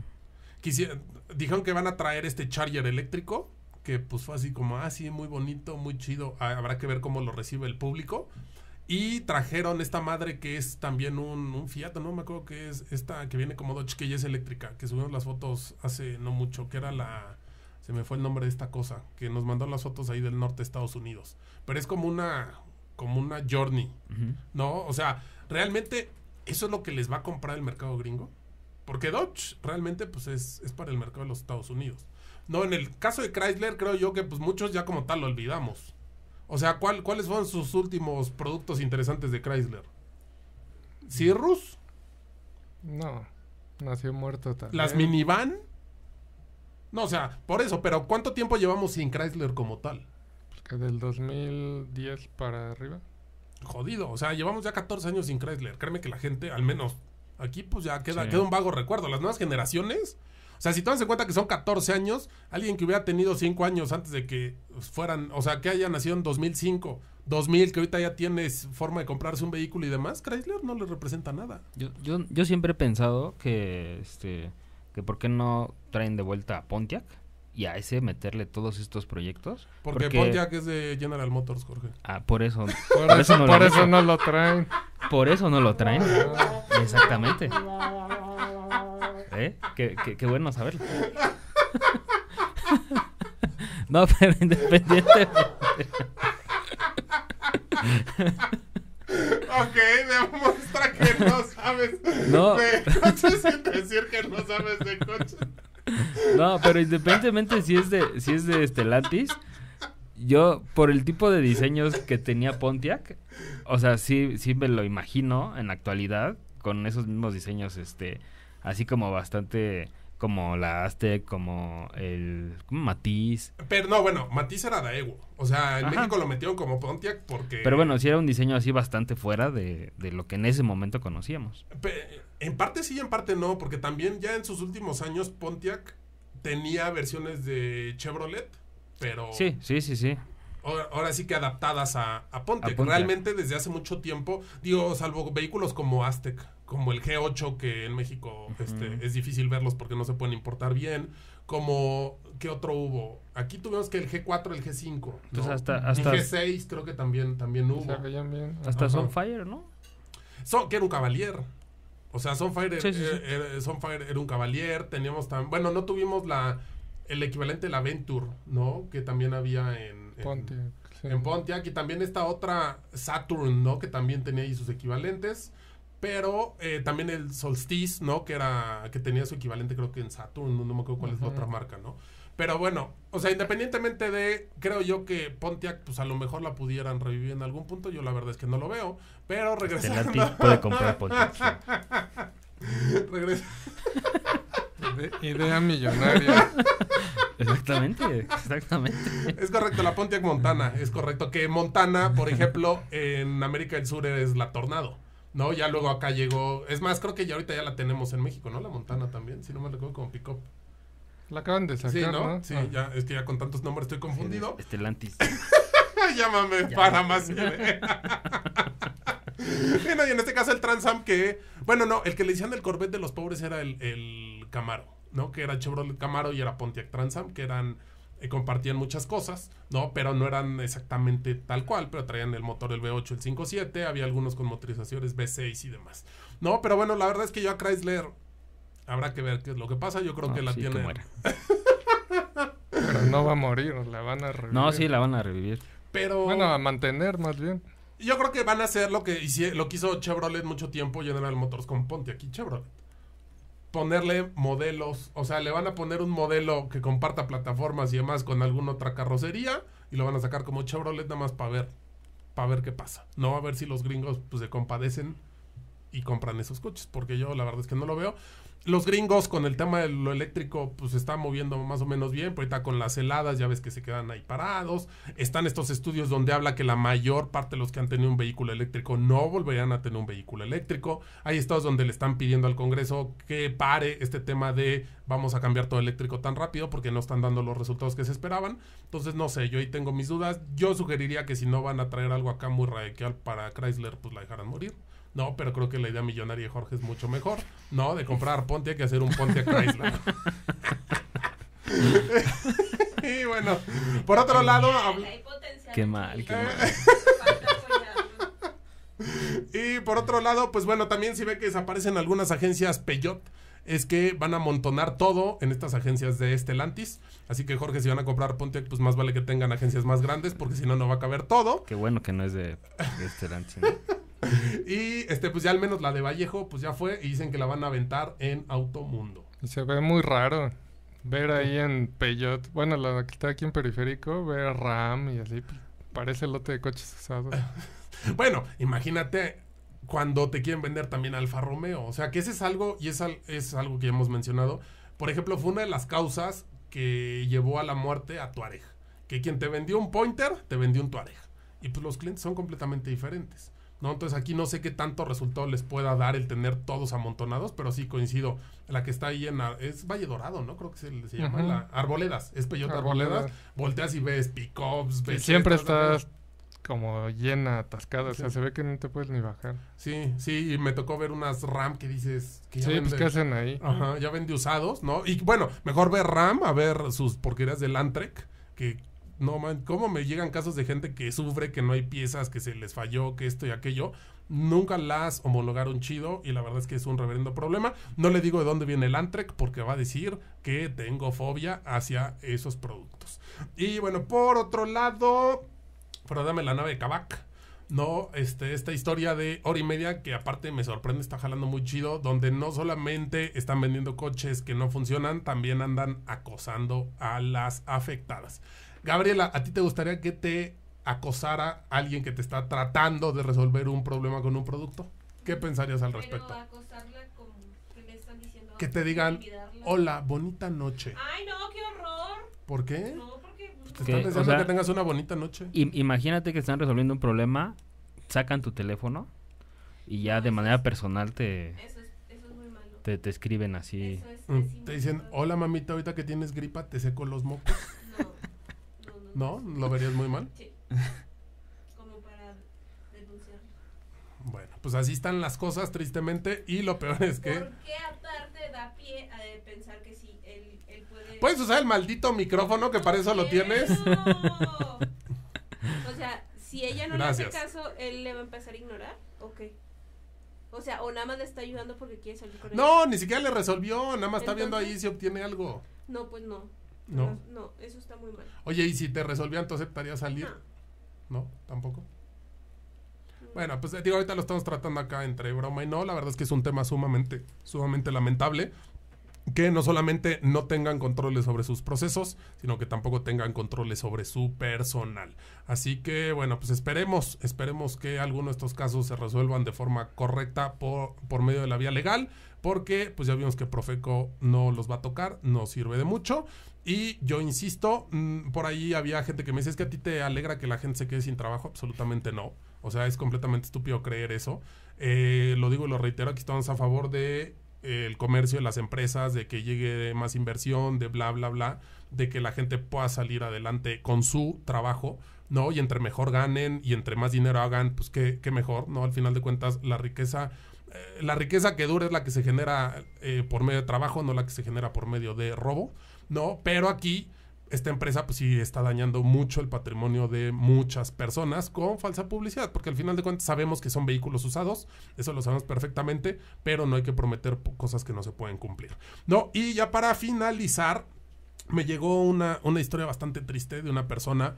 dijeron que van a traer este Charger eléctrico, que pues fue así como, ah, sí, muy bonito, muy chido. habrá que ver cómo lo recibe el público. Y trajeron esta madre que es también un, Fiat, no me acuerdo que es esta que viene como Dodge, que ya es eléctrica, que subimos las fotos hace no mucho, que era la... Se me fue el nombre de esta cosa, que nos mandó las fotos ahí del norte de Estados Unidos. Pero es como una, como una journey, ¿no? O sea, realmente eso es lo que les va a comprar el mercado gringo. Porque Dodge realmente pues es, es para el mercado de los Estados Unidos. No, en el caso de Chrysler creo yo que pues muchos ya como tal lo olvidamos. O sea, ¿cuáles fueron sus últimos productos interesantes de Chrysler? ¿Cirrus? Mm. No, nació muerto también. ¿Las minivan? No, o sea, por eso, pero ¿cuánto tiempo llevamos sin Chrysler como tal? Pues que del 2010 para arriba. Jodido, o sea, llevamos ya 14 años sin Chrysler. Créeme que la gente, al menos aquí, pues ya queda, queda un vago recuerdo. Las nuevas generaciones, o sea, si tomas en cuenta que son 14 años, alguien que hubiera tenido 5 años antes de que fueran, o sea, que haya nacido en 2005, 2000, que ahorita ya tienes forma de comprarse un vehículo y demás, Chrysler no le representa nada. Yo, yo, siempre he pensado que, este, que por qué no traen de vuelta a Pontiac y a ese meterle todos estos proyectos. Porque, Pontiac es de General Motors, Jorge. Ah, por eso. por, eso no lo traen. Por eso no lo traen. Ah. Exactamente. ¿eh? Qué, bueno saberlo. no, pero independientemente... Ok, demuestra que no sabes no. de coches sin decir que no sabes de coches. No, pero independientemente si es de, si es de Estelantis, yo por el tipo de diseños que tenía Pontiac, o sea, sí, sí me lo imagino en la actualidad, con esos mismos diseños, este, así como bastante como la Aztec, como el Matiz. Pero no, bueno, Matiz era Daewoo. O sea, en México lo metieron como Pontiac porque... Pero bueno, sí era un diseño así bastante fuera de, lo que en ese momento conocíamos. en parte sí y en parte no, porque también ya en sus últimos años Pontiac tenía versiones de Chevrolet, pero... Sí, sí, sí, sí ahora, sí que adaptadas a, Ponte. Realmente desde hace mucho tiempo, digo, salvo vehículos como Aztec, como el G8, que en México este, es difícil verlos porque no se pueden importar bien, como ¿qué otro hubo? Aquí tuvimos que el G4, el G5. ¿no? el G6 creo que también, también hubo. Hasta Sunfire, ¿no? Son, que era un caballero O sea, Sunfire, Era, un Cavalier. Teníamos tan. Bueno, no tuvimos la el equivalente de la Venture, ¿no? Que también había en, en Pontiac. En Pontiac y también esta otra Saturn, ¿no? Que también tenía ahí sus equivalentes. Pero eh, también el Solstice, ¿no? Que era que tenía su equivalente creo que en Saturn, no, me acuerdo cuál es la otra marca, ¿no? Pero bueno, o sea, independientemente de, creo yo que Pontiac, pues a lo mejor la pudieran revivir en algún punto. Yo la verdad es que no lo veo, pero este regresando. Puede comprar Pontiac. Regresa. idea millonaria. Exactamente, exactamente. Es correcto, la Pontiac Montana. Es correcto que Montana, por ejemplo, en América del Sur es la Tornado. No, ya luego acá llegó. Es más, creo que ya ahorita ya la tenemos en México, ¿no? La Montana también, si no me recuerdo, como pick-up. La acaban de sacar. Sí, ¿no? Sí, ah. ya, es ya con tantos nombres estoy confundido. Estelantis. Este Llámame para más. bueno, y en este caso el Transam que. Bueno, no, el que le decían el Corvette de los pobres era el Camaro, ¿no? Que era Chevrolet Camaro y era Pontiac Transam, que eran eh, compartían muchas cosas, ¿no? Pero no eran exactamente tal cual, pero traían el motor el V8, el 5.7, había algunos con motorizaciones V6 y demás. No, pero bueno, la verdad es que yo a Chrysler habrá que ver qué es lo que pasa, yo creo que la tiene pero no va a morir, la van a revivir. No, sí, la van a revivir. Pero bueno, a mantener más bien. Yo creo que van a hacer lo que lo que hizo Chevrolet mucho tiempo General Motors con Pontiac y Chevrolet ponerle modelos, o sea, le van a poner un modelo que comparta plataformas y demás con alguna otra carrocería y lo van a sacar como Chevrolet nada más para ver, para ver qué pasa. No a ver si los gringos pues se compadecen y compran esos coches, porque yo la verdad es que no lo veo. Los gringos con el tema de lo eléctrico, pues se está moviendo más o menos bien, pero ahorita con las heladas ya ves que se quedan ahí parados. Están estos estudios donde habla que la mayor parte de los que han tenido un vehículo eléctrico no volverían a tener un vehículo eléctrico. Hay estados donde le están pidiendo al Congreso que pare este tema de vamos a cambiar todo eléctrico tan rápido porque no están dando los resultados que se esperaban. Entonces, no sé, yo ahí tengo mis dudas. Yo sugeriría que si no van a traer algo acá muy radical para Chrysler, pues la dejaran morir. No, pero creo que la idea millonaria de Jorge es mucho mejor. No, de comprar Pontiac que hacer un Pontiac Chrysler. y bueno, por otro lado... Qué mal, qué mal. y por otro lado, pues bueno, también si ve que desaparecen algunas agencias Peyot es que van a amontonar todo en estas agencias de Estelantis. Así que, Jorge, si van a comprar Pontiac, pues más vale que tengan agencias más grandes, porque si no, no va a caber todo. Qué bueno que no es de, Estelantis. y este, pues ya al menos la de Vallejo, pues ya fue y dicen que la van a aventar en Automundo. Se ve muy raro ver ahí en Peyot, bueno, la que está aquí en Periférico, ver Ram y así, pues, parece el lote de coches usados. bueno, imagínate cuando te quieren vender también Alfa Romeo, o sea que ese es algo, y es, es algo que ya hemos mencionado, por ejemplo, fue una de las causas que llevó a la muerte a Tuareg, que quien te vendió un Pointer, te vendió un Tuareg. Y pues los clientes son completamente diferentes. ¿no? Entonces aquí no sé qué tanto resultado les pueda dar el tener todos amontonados, pero sí coincido. La que está ahí en es Valle Dorado, ¿no? Creo que se, llama la Arboledas, es Peyote Arboledas. Volteas y ves pick-ups, ves. siempre estás como llena, atascada, o sea, se ve que no te puedes ni bajar. Sí, sí, y me tocó ver unas RAM que dices... Que sí, pues, ¿qué hacen ahí? Ajá, ya vende usados, ¿no? Y bueno, mejor ver RAM, a ver sus porquerías del Antrek, que no man, cómo me llegan casos de gente que sufre, que no hay piezas, que se les falló, que esto y aquello. Nunca las homologaron chido y la verdad es que es un reverendo problema. No le digo de dónde viene el Antrek porque va a decir que tengo fobia hacia esos productos. Y bueno, por otro lado, Pero dame la nave de Kabak. No, este, esta historia de hora y media que aparte me sorprende, está jalando muy chido, donde no solamente están vendiendo coches que no funcionan, también andan acosando a las afectadas. Gabriela, ¿a ti te gustaría que te acosara alguien que te está tratando de resolver un problema con un producto? ¿Qué pensarías al respecto? que te digan, hola, bonita noche. Ay, no, qué horror. ¿Por qué? No, porque... Pues, pues, te están que tengas una bonita noche. Imagínate que están resolviendo un problema, sacan tu teléfono y ya de manera personal te... Te, escriben así. Mm. te dicen, hola mamita, ahorita que tienes gripa, te seco los mocos. ¿No? ¿Lo verías muy mal? Sí. Como para denunciarlo. Bueno, pues así están las cosas, tristemente. Y lo peor es que. ¿Por qué aparte da pie a pensar que sí, él, él puede. Puedes usar el maldito micrófono que para eso lo tienes. o sea, si ella no le hace caso, él le va a empezar a ignorar. o qué O sea, o nada más le está ayudando porque quiere salir con él. No, ni siquiera le resolvió. Nada más está viendo ahí si obtiene algo. No, pues no. No. No, eso está muy mal. Oye, y si te resolvían, ¿tú aceptarías salir? Ah. No, tampoco. Mm. Bueno, pues eh, digo, ahorita lo estamos tratando acá entre broma y no, la verdad es que es un tema sumamente, sumamente lamentable que no solamente no tengan controles sobre sus procesos, sino que tampoco tengan controles sobre su personal. Así que bueno, pues esperemos, esperemos que algunos de estos casos se resuelvan de forma correcta por, por medio de la vía legal, porque pues ya vimos que Profeco no los va a tocar, no sirve de mucho. Y yo insisto, mm, por ahí había gente que me dice, es que a ti te alegra que la gente se quede sin trabajo, absolutamente no. O sea, es completamente estúpido creer eso. Eh, lo digo y lo reitero, aquí estamos a favor de el comercio de las empresas, de que llegue más inversión, de bla, bla, bla, de que la gente pueda salir adelante con su trabajo, ¿no? Y entre mejor ganen y entre más dinero hagan, pues qué, qué mejor, ¿no? Al final de cuentas, la riqueza, eh, la riqueza que dura es la que se genera eh, por medio de trabajo, no la que se genera por medio de robo, ¿no? Pero aquí esta empresa pues sí está dañando mucho el patrimonio de muchas personas con falsa publicidad, porque al final de cuentas sabemos que son vehículos usados, eso lo sabemos perfectamente, pero no hay que prometer cosas que no se pueden cumplir. No, y ya para finalizar, me llegó una, historia bastante triste de una persona.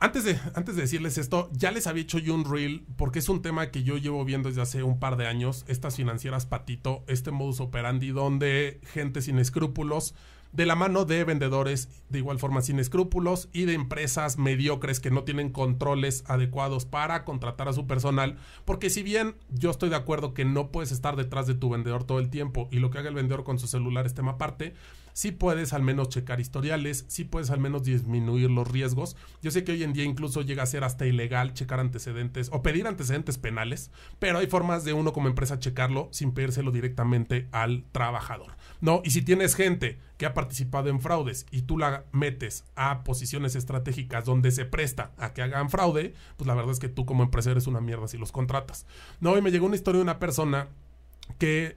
Antes de, antes de decirles esto, ya les había hecho yo un reel porque es un tema que yo llevo viendo desde hace un par de años, estas financieras patito, este modus operandi donde gente sin escrúpulos de la mano de vendedores de igual forma sin escrúpulos y de empresas mediocres que no tienen controles adecuados para contratar a su personal. Porque si bien yo estoy de acuerdo que no puedes estar detrás de tu vendedor todo el tiempo y lo que haga el vendedor con su celular es tema aparte, si puedes al menos checar historiales, Si puedes al menos disminuir los riesgos. Yo sé que hoy en día incluso llega a ser hasta ilegal checar antecedentes o pedir antecedentes penales, pero hay formas de uno como empresa checarlo sin pedírselo directamente al trabajador. No, y si tienes gente que ha participado en fraudes y tú la metes a posiciones estratégicas donde se presta a que hagan fraude, pues la verdad es que tú como empresario, eres una mierda si los contratas. No, y me llegó una historia de una persona que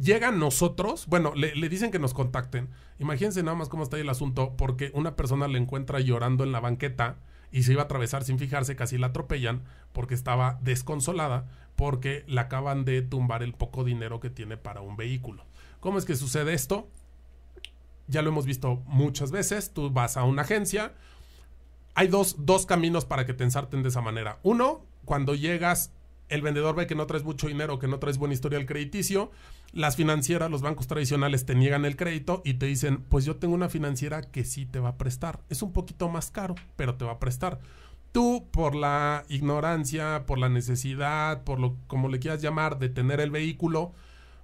llegan nosotros, bueno, le, dicen que nos contacten. Imagínense nada más cómo está ahí el asunto, porque una persona le encuentra llorando en la banqueta y se iba a atravesar sin fijarse, casi la atropellan porque estaba desconsolada, porque le acaban de tumbar el poco dinero que tiene para un vehículo. ¿Cómo es que sucede esto? Ya lo hemos visto muchas veces, tú vas a una agencia, hay dos, caminos para que te ensarten de esa manera. Uno, cuando llegas, el vendedor ve que no traes mucho dinero, que no traes buena historia al crediticio, las financieras, los bancos tradicionales te niegan el crédito y te dicen, pues yo tengo una financiera que sí te va a prestar. Es un poquito más caro, pero te va a prestar. Tú, por la ignorancia, por la necesidad, por lo como le quieras llamar, de tener el vehículo,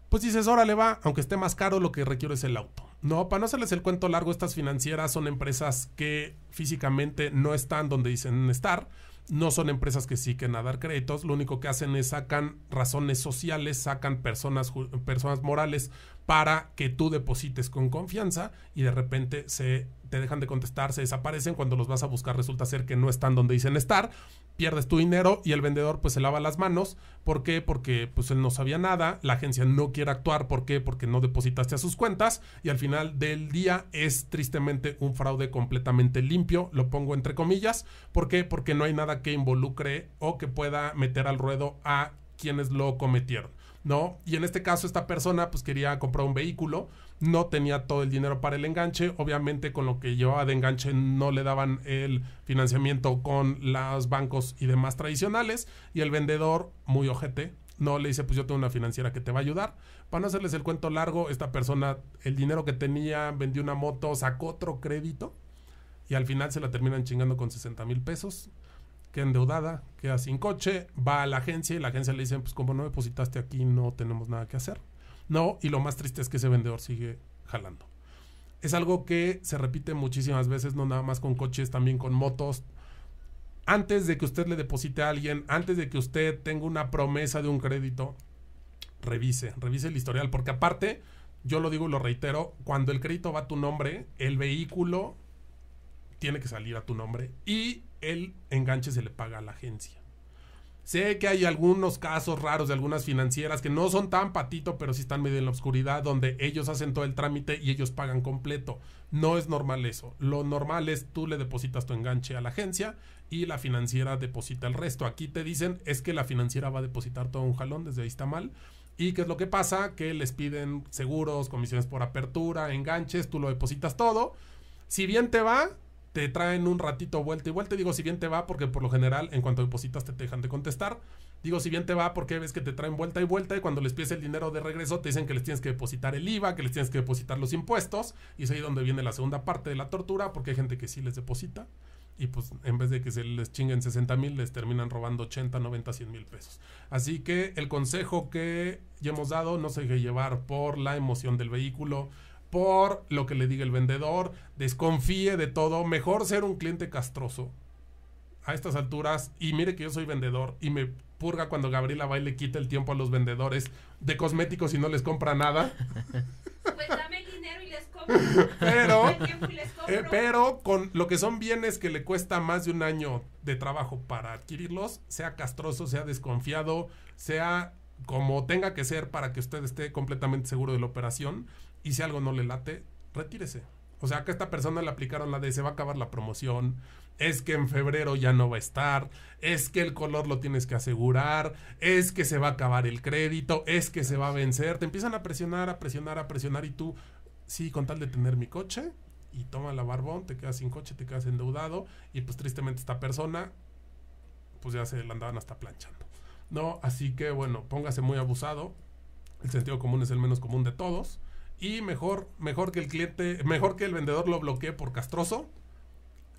pues dices, órale va, aunque esté más caro, lo que requiero es el auto. No, para no hacerles el cuento largo, estas financieras son empresas que físicamente no están donde dicen estar no son empresas que sí quieren dar créditos, lo único que hacen es sacan razones sociales, sacan personas, personas morales para que tú deposites con confianza y de repente se te dejan de contestar, se desaparecen, cuando los vas a buscar resulta ser que no están donde dicen estar, pierdes tu dinero y el vendedor pues se lava las manos, ¿por qué? Porque pues él no sabía nada, la agencia no quiere actuar, ¿por qué? Porque no depositaste a sus cuentas y al final del día es tristemente un fraude completamente limpio, lo pongo entre comillas, ¿por qué? Porque no hay nada que involucre o que pueda meter al ruedo a quienes lo cometieron. ¿no? Y en este caso esta persona pues quería comprar un vehículo, no tenía todo el dinero para el enganche, obviamente con lo que llevaba de enganche no le daban el financiamiento con los bancos y demás tradicionales y el vendedor muy ojete. No le dice, pues yo tengo una financiera que te va a ayudar. Para no hacerles el cuento largo, esta persona, el dinero que tenía, vendió una moto, sacó otro crédito y al final se la terminan chingando con 60 mil pesos queda endeudada, queda sin coche, va a la agencia y la agencia le dice, pues como no depositaste aquí, no tenemos nada que hacer. No, y lo más triste es que ese vendedor sigue jalando. Es algo que se repite muchísimas veces, no nada más con coches, también con motos. Antes de que usted le deposite a alguien, antes de que usted tenga una promesa de un crédito, revise, revise el historial, porque aparte, yo lo digo y lo reitero, cuando el crédito va a tu nombre, el vehículo tiene que salir a tu nombre y el enganche se le paga a la agencia. Sé que hay algunos casos raros de algunas financieras que no son tan patito, pero sí están medio en la oscuridad, donde ellos hacen todo el trámite y ellos pagan completo. No es normal eso. Lo normal es tú le depositas tu enganche a la agencia y la financiera deposita el resto. Aquí te dicen es que la financiera va a depositar todo un jalón, desde ahí está mal. ¿Y qué es lo que pasa? Que les piden seguros, comisiones por apertura, enganches, tú lo depositas todo. Si bien te va, te traen un ratito vuelta y vuelta. Digo, si bien te va, porque por lo general, en cuanto depositas, te dejan de contestar. Digo, si bien te va, porque ves que te traen vuelta y vuelta. Y cuando les pides el dinero de regreso, te dicen que les tienes que depositar el IVA, que les tienes que depositar los impuestos. Y es ahí donde viene la segunda parte de la tortura, porque hay gente que sí les deposita. Y pues en vez de que se les chinguen 60 mil, les terminan robando 80, 90, 100 mil pesos. Así que el consejo que ya hemos dado, no se deje llevar por la emoción del vehículo por lo que le diga el vendedor, desconfíe de todo, mejor ser un cliente castroso a estas alturas, y mire que yo soy vendedor y me purga cuando Gabriela va y le quita el tiempo a los vendedores de cosméticos y no les compra nada. Pues dame el dinero y les compro. Pero, eh, pero con lo que son bienes que le cuesta más de un año de trabajo para adquirirlos, sea castroso, sea desconfiado, sea como tenga que ser para que usted esté completamente seguro de la operación y si algo no le late, retírese. O sea, que a esta persona le aplicaron la de se va a acabar la promoción, es que en febrero ya no va a estar, es que el color lo tienes que asegurar, es que se va a acabar el crédito, es que se va a vencer. Te empiezan a presionar, a presionar, a presionar y tú, sí, con tal de tener mi coche y toma la barbón, te quedas sin coche, te quedas endeudado y pues tristemente esta persona pues ya se la andaban hasta planchando. No, así que bueno, póngase muy abusado. El sentido común es el menos común de todos y mejor, mejor que el cliente, mejor que el vendedor lo bloquee por castroso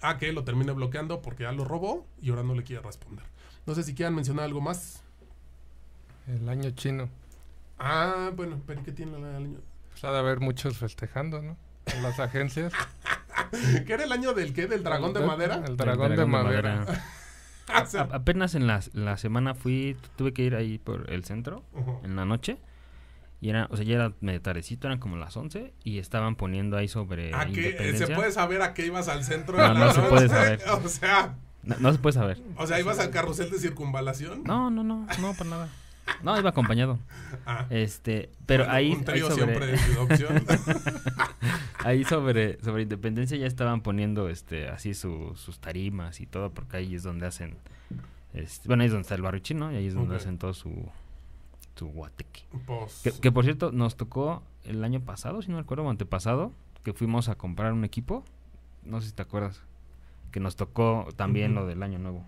a que lo termine bloqueando porque ya lo robó y ahora no le quiere responder. No sé si quieran mencionar algo más. El año chino. Ah, bueno, pero ¿qué tiene el año? Pues ha de haber muchos festejando, ¿no? En las agencias. ¿Qué era el año del qué? ¿Del dragón de madera? El dragón, de, madera. apenas en la, semana fui, tuve que ir ahí por el centro, en la noche y era, o sea, ya era medio tardecito, eran como las 11 y estaban poniendo ahí sobre. ¿Se puede saber a qué ibas al centro no, de la No, se puede saber. o sea. No, se puede saber. O sea, ¿ibas al carrusel de circunvalación? No, no, no, no, para nada. No, iba acompañado. Ah, este, pero ahí. Un ahí sobre... siempre ahí sobre, Independencia ya estaban poniendo este así sus tarimas y todo, porque ahí es donde hacen. Este, bueno, ahí es donde está el barrio chino y ahí es donde hacen todo su tu pues Que, que, por cierto, nos tocó el año pasado, si no recuerdo, o antepasado, que fuimos a comprar un equipo. No sé si te acuerdas. Que nos tocó también lo del año nuevo.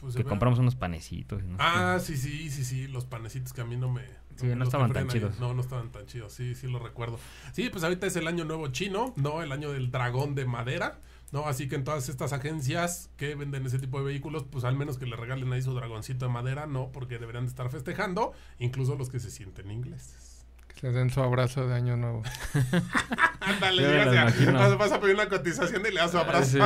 Pues que compramos unos panecitos. ah, sí, sí, sí, sí, los panecitos que a mí no me... Sí, no, estaban tan chidos. No, no estaban tan chidos, sí, sí lo recuerdo. Sí, pues ahorita es el año nuevo chino, ¿no? El año del dragón de madera. ¿no? Así que en todas estas agencias que venden ese tipo de vehículos, pues al menos que le regalen ahí su dragoncito de madera, no, porque deberían de estar festejando, incluso los que se sienten ingleses. Que les den su abrazo de año nuevo. Ándale, gracias. Vas a pedir una cotización y le das su abrazo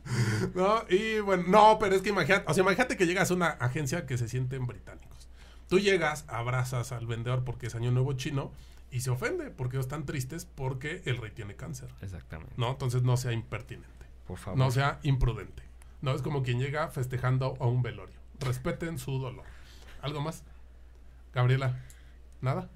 ¿No? Y bueno, no, pero es que imagínate, o sea, imagínate que llegas a una agencia que se sienten británicos. Tú llegas, abrazas al vendedor porque es año nuevo chino y se ofende porque ellos están tristes porque el rey tiene cáncer. Exactamente. No, entonces no sea impertinente. Por favor. No sea imprudente. No es como quien llega festejando a un velorio. Respeten su dolor. ¿Algo más? Gabriela, ¿nada?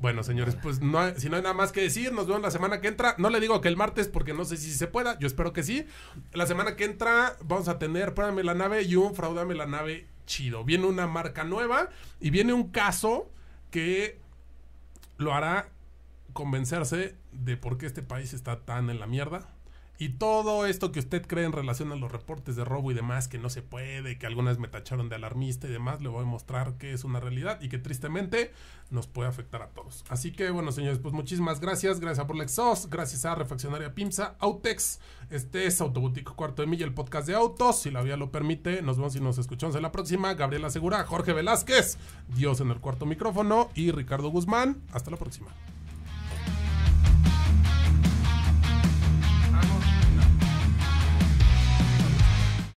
Bueno, señores, pues no si no hay nada más que decir, nos vemos la semana que entra. No le digo que el martes porque no sé si se pueda, yo espero que sí. La semana que entra vamos a tener Pruébame la nave y un Fraudame la nave chido. Viene una marca nueva y viene un caso que lo hará convencerse de por qué este país está tan en la mierda y todo esto que usted cree en relación a los reportes de robo y demás, que no se puede, que algunas me tacharon de alarmista y demás, le voy a mostrar que es una realidad y que tristemente nos puede afectar a todos. Así que bueno, señores, pues muchísimas gracias. Gracias a Lexos, gracias a Refaccionaria Pimsa, Autex. Este es Autobutico Cuarto de Milla, el podcast de autos. Si la vía lo permite, nos vemos y nos escuchamos en la próxima. Gabriela Asegura, Jorge Velázquez, Dios en el cuarto micrófono y Ricardo Guzmán. Hasta la próxima.